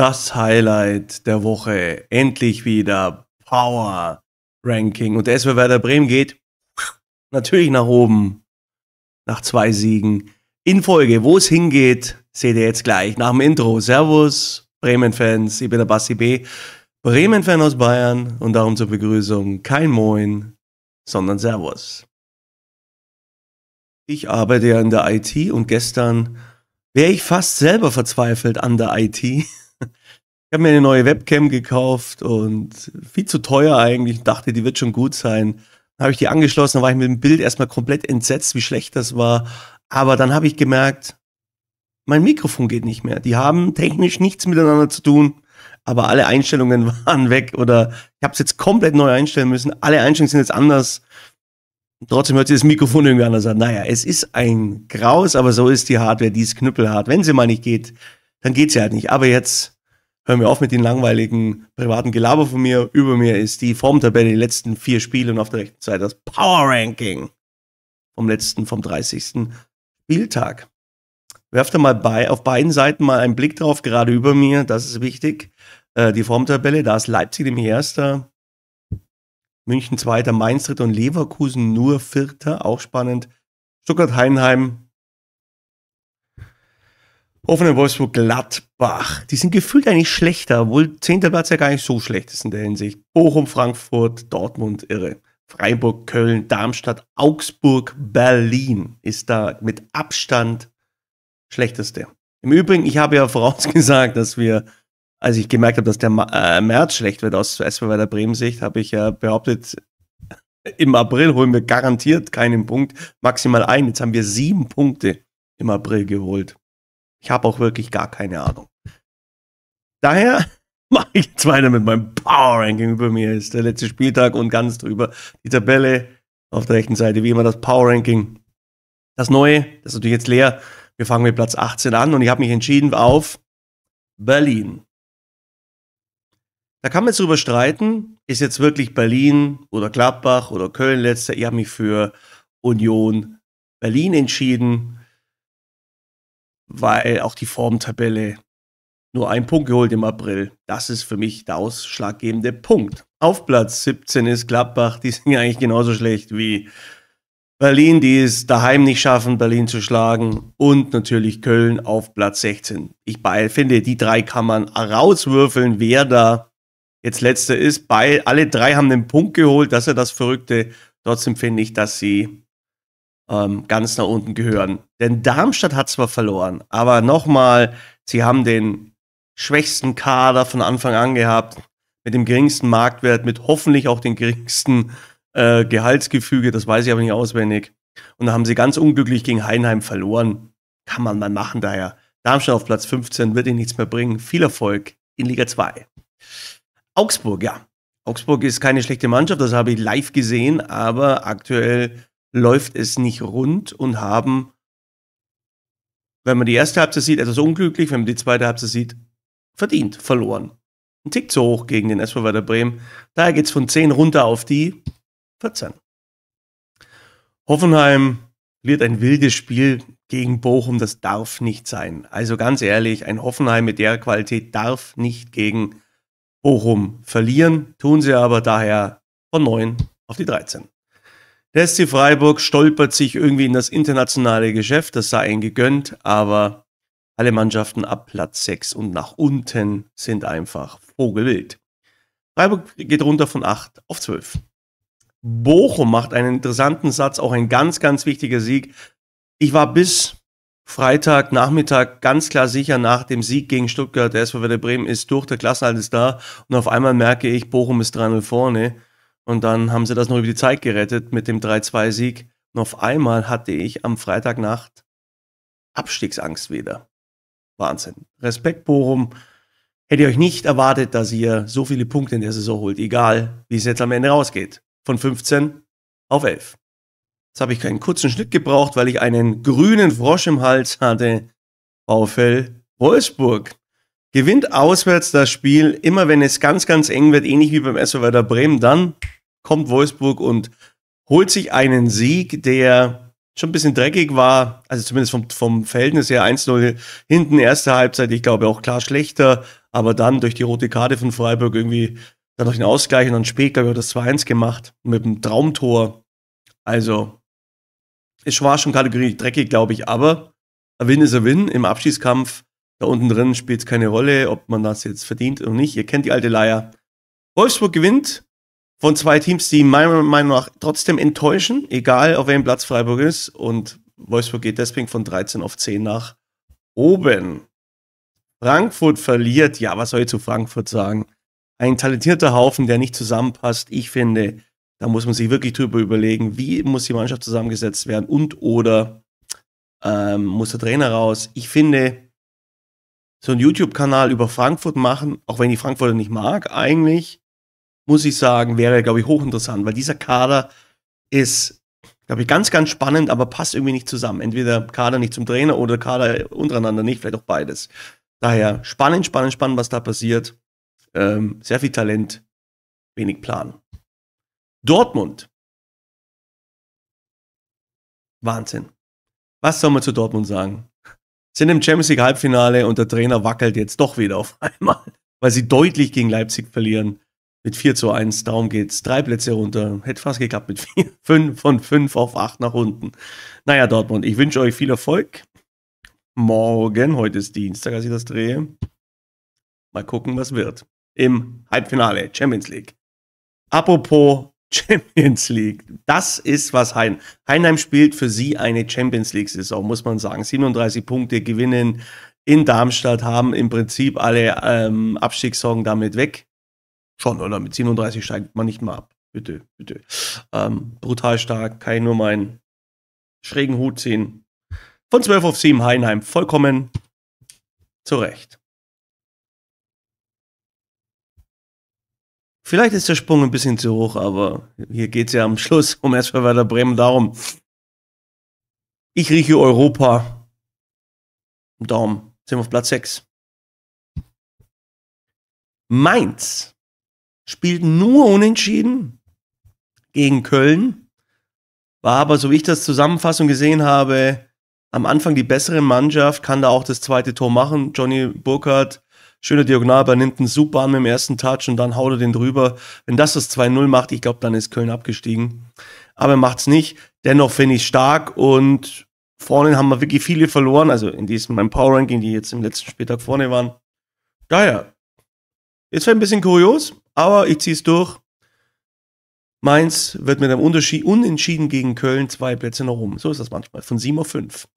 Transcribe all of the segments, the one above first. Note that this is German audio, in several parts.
das Highlight der Woche. Endlich wieder Power Ranking. Und der SV Werder Bremen geht natürlich nach oben. Nach zwei Siegen in Folge. Wo es hingeht, seht ihr jetzt gleich nach dem Intro. Servus, Bremen-Fans. Ich bin der Basti B. Bremen-Fan aus Bayern. Und darum zur Begrüßung kein Moin, sondern Servus. Ich arbeite ja in der IT und gestern wäre ich fast selber verzweifelt an der IT. Ich habe mir eine neue Webcam gekauft und viel zu teuer eigentlich. Dachte, die wird schon gut sein. Dann habe ich die angeschlossen, dann war ich mit dem Bild erstmal komplett entsetzt, wie schlecht das war. Aber dann habe ich gemerkt, mein Mikrofon geht nicht mehr. Die haben technisch nichts miteinander zu tun, aber alle Einstellungen waren weg oder ich habe es jetzt komplett neu einstellen müssen. Alle Einstellungen sind jetzt anders. Trotzdem hört sich das Mikrofon irgendwie anders an. Naja, es ist ein Graus, aber so ist die Hardware, die ist knüppelhart. Wenn sie mal nicht geht, dann geht sie halt nicht. Aber jetzt hör mir auf mit den langweiligen privaten Gelaber von mir. Über mir ist die Formtabelle die letzten vier Spiele und auf der rechten Seite das Power Ranking vom letzten, vom 30. Spieltag. Werft da mal bei, auf beiden Seiten mal einen Blick drauf, gerade über mir, das ist wichtig. Äh, die Formtabelle, da ist Leipzig nämlich Erster, München Zweiter, Mainz Dritter und Leverkusen nur Vierter, auch spannend. Stuttgart-Heinheim Offene Wolfsburg, Gladbach. Die sind gefühlt eigentlich schlechter, obwohl 10. Platz ja gar nicht so schlecht ist in der Hinsicht. Bochum, Frankfurt, Dortmund, irre. Freiburg, Köln, Darmstadt, Augsburg, Berlin ist da mit Abstand schlechteste. Im Übrigen, ich habe ja vorausgesagt, dass wir, als ich gemerkt habe, dass der äh, März schlecht wird aus SV Werder Bremen Sicht, habe ich ja behauptet, im April holen wir garantiert keinen Punkt, maximal einen. Jetzt haben wir sieben Punkte im April geholt. Ich habe auch wirklich gar keine Ahnung. Daher mache ich jetzt weiter mit meinem Power Ranking. Über mir ist der letzte Spieltag und ganz drüber die Tabelle. Auf der rechten Seite wie immer das Power Ranking. Das neue, das ist natürlich jetzt leer. Wir fangen mit Platz 18 an und ich habe mich entschieden auf Berlin. Da kann man jetzt drüber streiten, ist jetzt wirklich Berlin oder Gladbach oder Köln letzter. Ich habe mich für Union Berlin entschieden weil auch die Formtabelle nur einen Punkt geholt im April. Das ist für mich der ausschlaggebende Punkt. Auf Platz 17 ist Gladbach, die sind ja eigentlich genauso schlecht wie Berlin, die es daheim nicht schaffen, Berlin zu schlagen. Und natürlich Köln auf Platz 16. Ich finde, die drei kann man rauswürfeln, wer da jetzt letzter ist. Bei, alle drei haben den Punkt geholt, das ist ja das Verrückte. Trotzdem finde ich, dass sie ähm, ganz nach unten gehören. Denn Darmstadt hat zwar verloren, aber nochmal, sie haben den schwächsten Kader von Anfang an gehabt, mit dem geringsten Marktwert, mit hoffentlich auch den geringsten äh, Gehaltsgefüge, das weiß ich aber nicht auswendig. Und da haben sie ganz unglücklich gegen Heinheim verloren. Kann man mal machen daher. Darmstadt auf Platz 15 wird ihnen nichts mehr bringen. Viel Erfolg in Liga 2. Augsburg, ja. Augsburg ist keine schlechte Mannschaft, das habe ich live gesehen, aber aktuell läuft es nicht rund und haben, wenn man die erste Halbzeit sieht, etwas unglücklich, wenn man die zweite Halbzeit sieht, verdient, verloren. Ein Tick zu hoch gegen den SV Werder Bremen. Daher geht es von 10 runter auf die 14. Hoffenheim wird ein wildes Spiel gegen Bochum, das darf nicht sein. Also ganz ehrlich, ein Hoffenheim mit der Qualität darf nicht gegen Bochum verlieren, tun sie aber daher von 9 auf die 13. Der SC Freiburg stolpert sich irgendwie in das internationale Geschäft, das sei ihnen gegönnt, aber alle Mannschaften ab Platz 6 und nach unten sind einfach vogelwild. Freiburg geht runter von 8 auf 12. Bochum macht einen interessanten Satz, auch ein ganz, ganz wichtiger Sieg. Ich war bis Freitag Nachmittag ganz klar sicher nach dem Sieg gegen Stuttgart, der SV Werder Bremen ist durch, der Klassenhalt ist da und auf einmal merke ich, Bochum ist 3-0 vorne und dann haben sie das noch über die Zeit gerettet mit dem 3-2-Sieg. Und auf einmal hatte ich am Freitagnacht Abstiegsangst wieder. Wahnsinn. Respekt, Bochum. Hätte ich euch nicht erwartet, dass ihr so viele Punkte in der Saison holt, egal wie es jetzt am Ende rausgeht. Von 15 auf 11. Jetzt habe ich keinen kurzen Schnitt gebraucht, weil ich einen grünen Frosch im Hals hatte. VfL Wolfsburg gewinnt auswärts das Spiel, immer wenn es ganz, ganz eng wird, ähnlich wie beim SV Werder Bremen, dann kommt Wolfsburg und holt sich einen Sieg, der schon ein bisschen dreckig war, also zumindest vom, vom Verhältnis her 1-0 hinten, erste Halbzeit, ich glaube auch klar schlechter, aber dann durch die rote Karte von Freiburg irgendwie dann noch den Ausgleich und dann spät, glaube ich, das 2-1 gemacht mit dem Traumtor. Also, es war schon Kategorie dreckig, glaube ich, aber ein Win ist ein Win im Abschießkampf. Da unten drin spielt es keine Rolle, ob man das jetzt verdient oder nicht. Ihr kennt die alte Leier. Wolfsburg gewinnt von zwei Teams, die meiner Meinung nach trotzdem enttäuschen, egal auf welchem Platz Freiburg ist. Und Wolfsburg geht deswegen von 13 auf 10 nach oben. Frankfurt verliert, ja, was soll ich zu Frankfurt sagen? Ein talentierter Haufen, der nicht zusammenpasst. Ich finde, da muss man sich wirklich drüber überlegen, wie muss die Mannschaft zusammengesetzt werden und oder ähm, muss der Trainer raus. Ich finde, so einen YouTube-Kanal über Frankfurt machen, auch wenn ich Frankfurter nicht mag, eigentlich, muss ich sagen, wäre, glaube ich, hochinteressant, weil dieser Kader ist, glaube ich, ganz, ganz spannend, aber passt irgendwie nicht zusammen. Entweder Kader nicht zum Trainer oder Kader untereinander nicht, vielleicht auch beides. Daher spannend, spannend, spannend, was da passiert. Ähm, sehr viel Talent, wenig Plan. Dortmund. Wahnsinn. Was soll man zu Dortmund sagen? Sind im Champions League Halbfinale und der Trainer wackelt jetzt doch wieder auf einmal, weil sie deutlich gegen Leipzig verlieren mit 4 zu 1. Darum geht's. Drei Plätze runter. Hätte fast geklappt mit 4. 5 von 5 auf 8 nach unten. Naja, Dortmund, ich wünsche euch viel Erfolg. Morgen, heute ist Dienstag, als ich das drehe. Mal gucken, was wird. Im Halbfinale Champions League. Apropos Champions League. Das ist was Hein. Heinheim spielt für sie eine Champions League-Saison, muss man sagen. 37 Punkte gewinnen in Darmstadt, haben im Prinzip alle ähm, Abstiegssorgen damit weg. Schon, oder? Mit 37 steigt man nicht mal ab. Bitte, bitte. Ähm, brutal stark. Kann ich nur meinen schrägen Hut ziehen. Von 12 auf 7 Heinheim, Vollkommen zurecht. Vielleicht ist der Sprung ein bisschen zu hoch, aber hier geht es ja am Schluss um SV Werder Bremen darum. Ich rieche Europa. Daumen. Sind wir auf Platz 6. Mainz spielt nur unentschieden gegen Köln, war aber, so wie ich das Zusammenfassung gesehen habe, am Anfang die bessere Mannschaft, kann da auch das zweite Tor machen. Johnny Burkhardt, schöner Diagonal, Diagonalball, nimmt einen super an mit dem ersten Touch und dann haut er den drüber. Wenn das das 2-0 macht, ich glaube, dann ist Köln abgestiegen. Aber er macht's nicht. Dennoch finde ich stark und vorne haben wir wirklich viele verloren. Also in diesem meinem Power Ranking, die jetzt im letzten Spieltag vorne waren. Daher, jetzt wird ein bisschen kurios. Aber ich ziehe es durch. Mainz wird mit einem Unterschied unentschieden gegen Köln zwei Plätze nach oben. So ist das manchmal. Von 7 auf 5.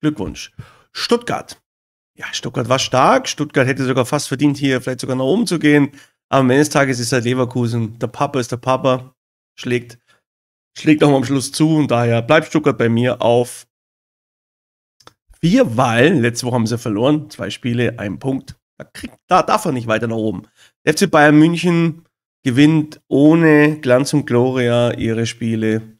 Glückwunsch. Stuttgart. Ja, Stuttgart war stark. Stuttgart hätte sogar fast verdient, hier vielleicht sogar nach oben zu gehen. Aber am Ende des Tages ist es halt Leverkusen. Der Papa ist der Papa. Schlägt, schlägt auch mal am Schluss zu. Und daher bleibt Stuttgart bei mir auf vier, weil letzte Woche haben sie verloren. Zwei Spiele, ein Punkt. Da, kriegt, da darf er nicht weiter nach oben. Der FC Bayern München gewinnt ohne Glanz und Gloria ihre Spiele.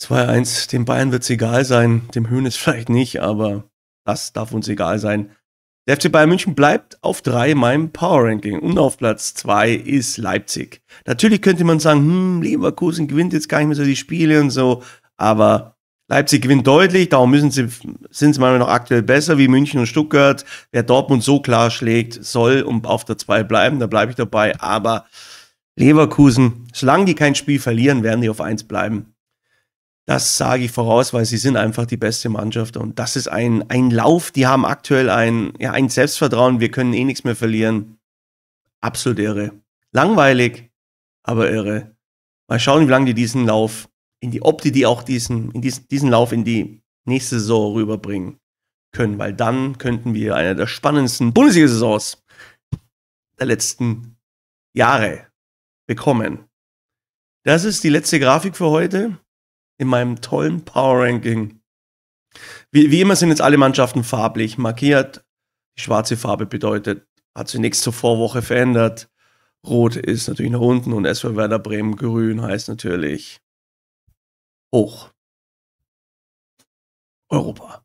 2-1, dem Bayern wird es egal sein, dem Höhnes vielleicht nicht, aber das darf uns egal sein. Der FC Bayern München bleibt auf 3 in meinem Power Ranking und auf Platz 2 ist Leipzig. Natürlich könnte man sagen, hm, Leverkusen gewinnt jetzt gar nicht mehr so die Spiele und so, aber Leipzig gewinnt deutlich, darum müssen sie, sind sie manchmal noch aktuell besser wie München und Stuttgart. Wer Dortmund so klar schlägt, soll um auf der 2 bleiben, da bleibe ich dabei. Aber Leverkusen, solange die kein Spiel verlieren, werden die auf 1 bleiben. Das sage ich voraus, weil sie sind einfach die beste Mannschaft. Und das ist ein, ein Lauf, die haben aktuell ein, ja, ein Selbstvertrauen, wir können eh nichts mehr verlieren. Absolut irre. Langweilig, aber irre. Mal schauen, wie lange die diesen Lauf in die Opti, die auch diesen, in diesen, diesen Lauf in die nächste Saison rüberbringen können, weil dann könnten wir eine der spannendsten Bundesliga-Saisons der letzten Jahre bekommen. Das ist die letzte Grafik für heute in meinem tollen Power Ranking. Wie, wie immer sind jetzt alle Mannschaften farblich markiert. Die schwarze Farbe bedeutet, hat sich nichts zur Vorwoche verändert. Rot ist natürlich nach unten und SV Werder Bremen grün heißt natürlich hoch. Europa.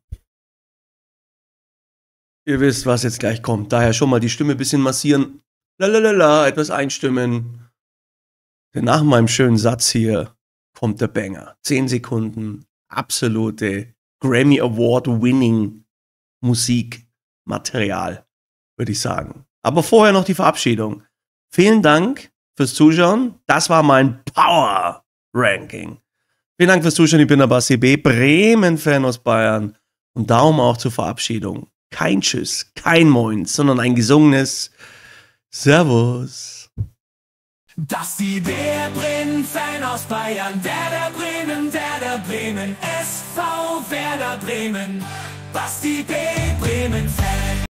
Ihr wisst, was jetzt gleich kommt. Daher schon mal die Stimme ein bisschen massieren. Lalalala, etwas einstimmen. Denn nach meinem schönen Satz hier kommt der Banger. Zehn Sekunden, absolute Grammy Award-winning Musikmaterial, würde ich sagen. Aber vorher noch die Verabschiedung. Vielen Dank fürs Zuschauen. Das war mein Power Ranking. Vielen Dank fürs Zuschauen. Ich bin der Basti B. Bremen-Fan aus Bayern. Und Daumen auch zur Verabschiedung. Kein Tschüss, kein Moin, sondern ein gesungenes Servus. Dass die der Bremen-Fan aus Bayern, Werder Bremen, Werder Bremen, SV Werder Bremen, Basti B. Bremen-Fan.